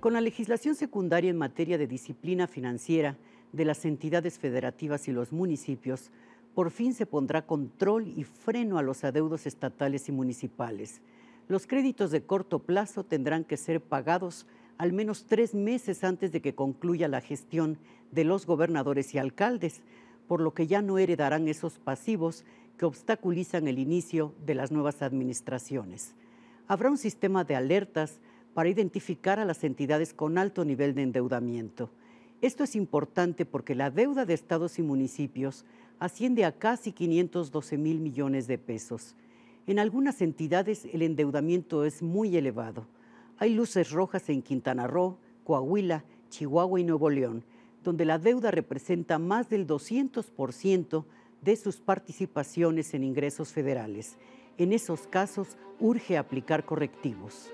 Con la legislación secundaria en materia de disciplina financiera de las entidades federativas y los municipios, por fin se pondrá control y freno a los adeudos estatales y municipales. Los créditos de corto plazo tendrán que ser pagados al menos tres meses antes de que concluya la gestión de los gobernadores y alcaldes, por lo que ya no heredarán esos pasivos que obstaculizan el inicio de las nuevas administraciones habrá un sistema de alertas para identificar a las entidades con alto nivel de endeudamiento. Esto es importante porque la deuda de estados y municipios asciende a casi 512 mil millones de pesos. En algunas entidades el endeudamiento es muy elevado. Hay luces rojas en Quintana Roo, Coahuila, Chihuahua y Nuevo León, donde la deuda representa más del 200% de sus participaciones en ingresos federales. En esos casos urge aplicar correctivos.